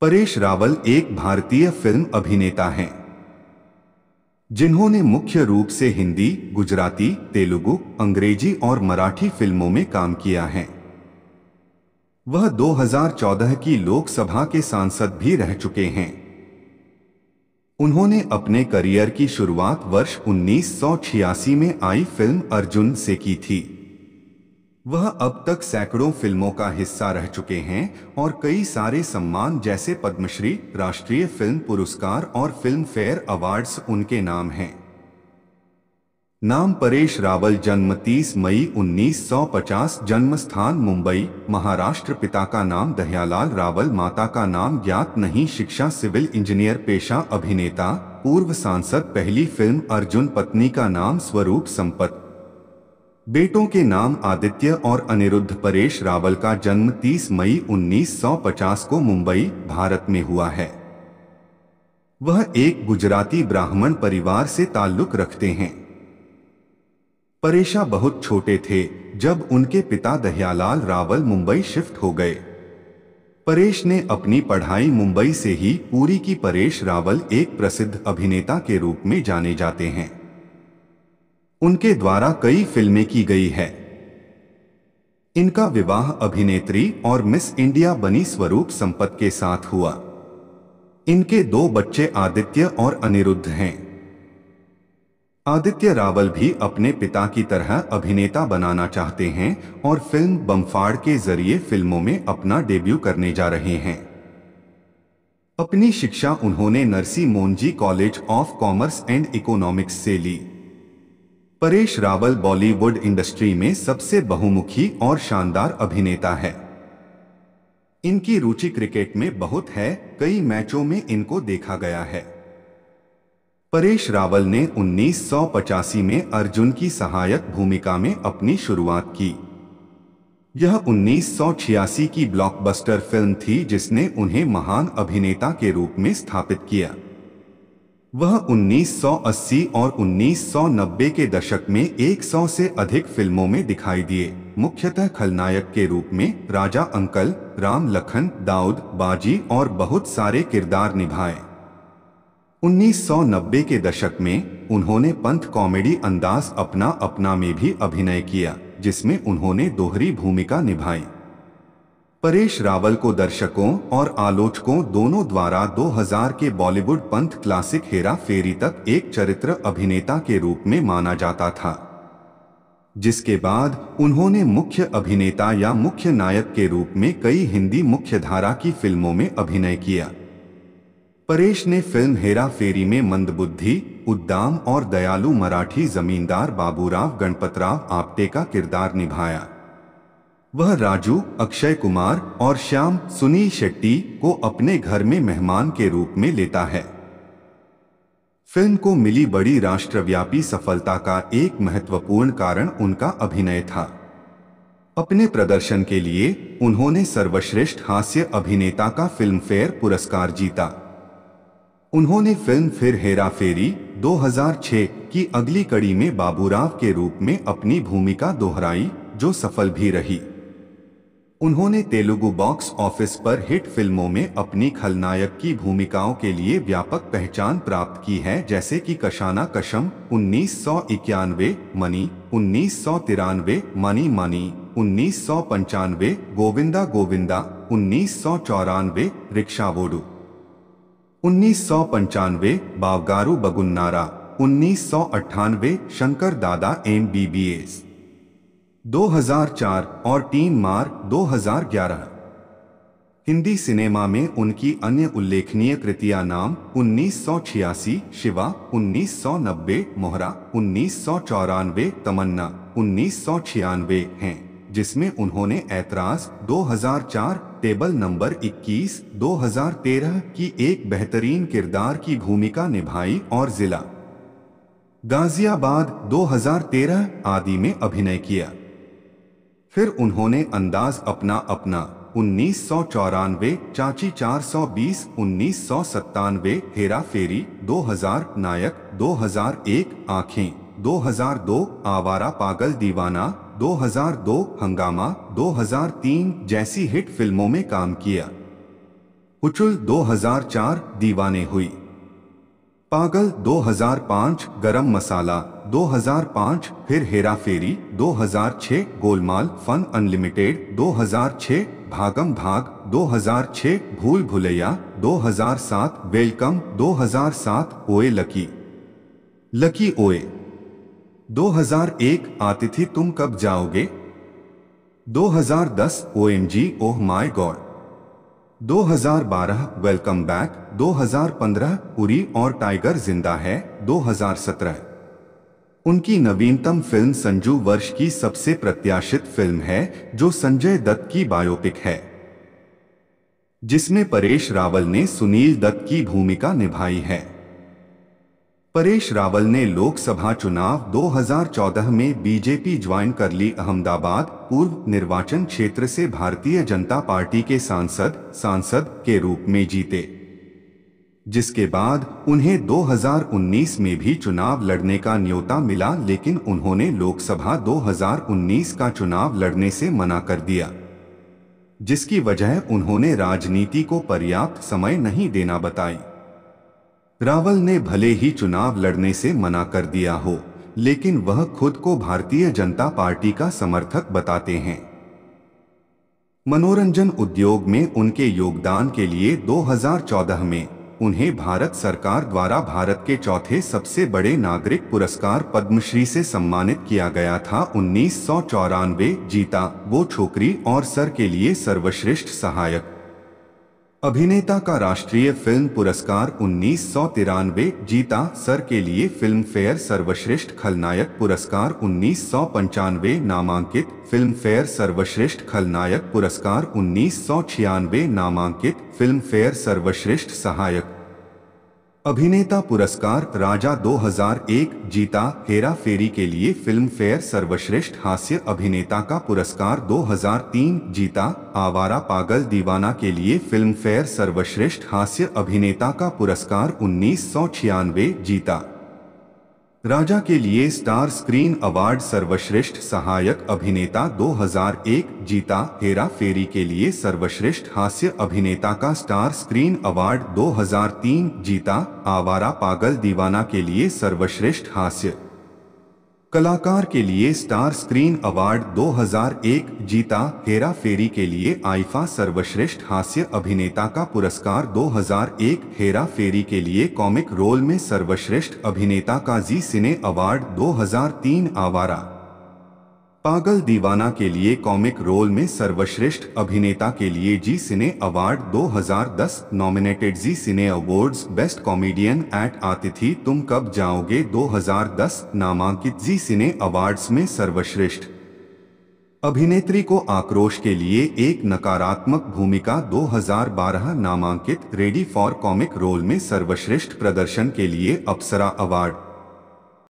परेश रावल एक भारतीय फिल्म अभिनेता हैं जिन्होंने मुख्य रूप से हिंदी गुजराती तेलुगु अंग्रेजी और मराठी फिल्मों में काम किया है वह 2014 की लोकसभा के सांसद भी रह चुके हैं उन्होंने अपने करियर की शुरुआत वर्ष उन्नीस में आई फिल्म अर्जुन से की थी वह अब तक सैकड़ों फिल्मों का हिस्सा रह चुके हैं और कई सारे सम्मान जैसे पद्मश्री राष्ट्रीय फिल्म पुरस्कार और फिल्म फेयर अवार्ड्स उनके नाम हैं नाम परेश रावल जन्म 30 मई 1950 जन्म स्थान मुंबई महाराष्ट्र पिता का नाम दहयालाल रावल माता का नाम ज्ञात नहीं शिक्षा सिविल इंजीनियर पेशा अभिनेता पूर्व सांसद पहली फिल्म अर्जुन पत्नी का नाम स्वरूप संपत्ति बेटों के नाम आदित्य और अनिरुद्ध परेश रावल का जन्म 30 मई 1950 को मुंबई भारत में हुआ है वह एक गुजराती ब्राह्मण परिवार से ताल्लुक रखते हैं परेशा बहुत छोटे थे जब उनके पिता दहयालाल रावल मुंबई शिफ्ट हो गए परेश ने अपनी पढ़ाई मुंबई से ही पूरी की परेश रावल एक प्रसिद्ध अभिनेता के रूप में जाने जाते हैं उनके द्वारा कई फिल्में की गई है इनका विवाह अभिनेत्री और मिस इंडिया बनी स्वरूप संपत के साथ हुआ इनके दो बच्चे आदित्य और अनिरुद्ध हैं आदित्य रावल भी अपने पिता की तरह अभिनेता बनाना चाहते हैं और फिल्म बमफाड़ के जरिए फिल्मों में अपना डेब्यू करने जा रहे हैं अपनी शिक्षा उन्होंने Narsee Monjee college of commerce and economics से ली परेश रावल बॉलीवुड इंडस्ट्री में सबसे बहुमुखी और शानदार अभिनेता है इनकी रुचि क्रिकेट में बहुत है कई मैचों में इनको देखा गया है परेश रावल ने उन्नीस में अर्जुन की सहायक भूमिका में अपनी शुरुआत की यह उन्नीस की ब्लॉकबस्टर फिल्म थी जिसने उन्हें महान अभिनेता के रूप में स्थापित किया वह 1980 और 1990 के दशक में 100 से अधिक फिल्मों में दिखाई दिए मुख्यतः खलनायक के रूप में राजा अंकल राम लखन दाऊद बाजी और बहुत सारे किरदार निभाए 1990 के दशक में उन्होंने पंथ कॉमेडी अंदाज अपना अपना में भी अभिनय किया जिसमें उन्होंने दोहरी भूमिका निभाई परेश रावल को दर्शकों और आलोचकों दोनों द्वारा 2000 के बॉलीवुड पंथ क्लासिक हेरा फेरी तक एक चरित्र अभिनेता के रूप में माना जाता था जिसके बाद उन्होंने मुख्य अभिनेता या मुख्य नायक के रूप में कई हिंदी मुख्यधारा की फिल्मों में अभिनय किया परेश ने फिल्म हेरा फेरी में मंदबुद्धि उद्दाम और दयालु मराठी जमींदार बाबूराव गणपतराव आपटे का किरदार निभाया वह राजू अक्षय कुमार और श्याम सुनील शेट्टी को अपने घर में मेहमान के रूप में लेता है फिल्म को मिली बड़ी राष्ट्रव्यापी सफलता का एक महत्वपूर्ण कारण उनका अभिनय था अपने प्रदर्शन के लिए उन्होंने सर्वश्रेष्ठ हास्य अभिनेता का फिल्मफेयर पुरस्कार जीता उन्होंने फिल्म फिर हेरा फेरी 2006 की अगली कड़ी में बाबूराव के रूप में अपनी भूमिका दोहराई जो सफल भी रही उन्होंने तेलुगु बॉक्स ऑफिस पर हिट फिल्मों में अपनी खलनायक की भूमिकाओं के लिए व्यापक पहचान प्राप्त की है जैसे कि कशाना कशम उन्नीस सौ इक्यानवे मनी उन्नीस सौ तिरानवे मनी मनी उन्नीस सौ पंचानवे गोविंदा गोविंदा उन्नीस सौ चौरानवे रिक्शा वोडू उन्नीस सौ पंचानवे बावगारू बगुन्नारा उन्नीस सौ अट्ठानवे शंकर दादा एम बी बी एस 2004 और टीम मार 2011 हिंदी सिनेमा में उनकी अन्य उल्लेखनीय कृतियां नाम उन्नीस शिवा नब्बे मोहरा उन्नीस तमन्ना उन्नीस हैं जिसमें उन्होंने ऐतराज 2004 टेबल नंबर 21 2013 की एक बेहतरीन किरदार की भूमिका निभाई और जिला गाजियाबाद 2013 आदि में अभिनय किया फिर उन्होंने अंदाज अपना अपना उन्नीस सौ चौरानवे चाची चार सौ बीस उन्नीस सौ सत्तानवे हेरा फेरी दो हजार नायक दो हजार एक दो हजार दो आवारा पागल दीवाना 2002 हंगामा 2003 जैसी हिट फिल्मों में काम किया उचुल 2004 दीवाने हुई पागल 2005 गरम मसाला 2005 फिर हेरा फेरी 2006 गोलमाल फन अनलिमिटेड 2006 भागम भाग 2006 भूल भुलैया 2007 वेलकम 2007 ओए लकी लकी ओए 2001 आतिथि Tum Kab Jaoge 2010 O M oh my god 2012 welcome back 2015 पुरी और टाइगर जिंदा है 2017 उनकी नवीनतम फिल्म संजू वर्ष की सबसे प्रत्याशित फिल्म है जो संजय दत्त की बायोपिक है जिसमें परेश रावल ने सुनील दत्त की भूमिका निभाई है परेश रावल ने लोकसभा चुनाव 2014 में बीजेपी ज्वाइन कर ली अहमदाबाद पूर्व निर्वाचन क्षेत्र से भारतीय जनता पार्टी के सांसद सांसद के रूप में जीते जिसके बाद उन्हें 2019 में भी चुनाव लड़ने का न्योता मिला लेकिन उन्होंने लोकसभा 2019 का चुनाव लड़ने से मना कर दिया जिसकी वजह उन्होंने राजनीति को पर्याप्त समय नहीं देना बताई रावल ने भले ही चुनाव लड़ने से मना कर दिया हो लेकिन वह खुद को भारतीय जनता पार्टी का समर्थक बताते हैं मनोरंजन उद्योग में उनके योगदान के लिए 2014 में उन्हें भारत सरकार द्वारा भारत के चौथे सबसे बड़े नागरिक पुरस्कार पद्मश्री से सम्मानित किया गया था उन्नीस जीता वो छोकरी और सर के लिए सर्वश्रेष्ठ सहायक अभिनेता का राष्ट्रीय फिल्म पुरस्कार उन्नीस सौ तिरानवे जीता सर के लिए फिल्म फेयर सर्वश्रेष्ठ खलनायक पुरस्कार उन्नीस सौ नामांकित फिल्म फेयर सर्वश्रेष्ठ खलनायक पुरस्कार उन्नीस सौ छियानवे नामांकित फिल्म फेयर सर्वश्रेष्ठ सहायक अभिनेता पुरस्कार राजा 2001 जीता हेरा फेरी के लिए फिल्म फेयर सर्वश्रेष्ठ हास्य अभिनेता का पुरस्कार 2003 जीता आवारा पागल दीवाना के लिए फिल्म फेयर सर्वश्रेष्ठ हास्य अभिनेता का पुरस्कार उन्नीस जीता राजा के लिए स्टार स्क्रीन अवार्ड सर्वश्रेष्ठ सहायक अभिनेता 2001 जीता हेरा फेरी के लिए सर्वश्रेष्ठ हास्य अभिनेता का स्टार स्क्रीन अवार्ड 2003 जीता आवारा पागल दीवाना के लिए सर्वश्रेष्ठ हास्य कलाकार के लिए स्टार स्क्रीन अवार्ड 2001 जीता हेरा फेरी के लिए आईफा सर्वश्रेष्ठ हास्य अभिनेता का पुरस्कार 2001 हेरा फेरी के लिए कॉमिक रोल में सर्वश्रेष्ठ अभिनेता का जी सिने अवार्ड 2003 आवारा पागल दीवाना के लिए कॉमिक रोल में सर्वश्रेष्ठ अभिनेता के लिए Zee cine award 2010 nominated Zee cine awards best comedian at Atithi Tum Kab Jaoge 2010 नामांकित जी सिने अवार्ड्स में सर्वश्रेष्ठ अभिनेत्री को आक्रोश के लिए एक नकारात्मक भूमिका 2012 नामांकित रेडी फॉर कॉमिक रोल में सर्वश्रेष्ठ प्रदर्शन के लिए अप्सरा अवार्ड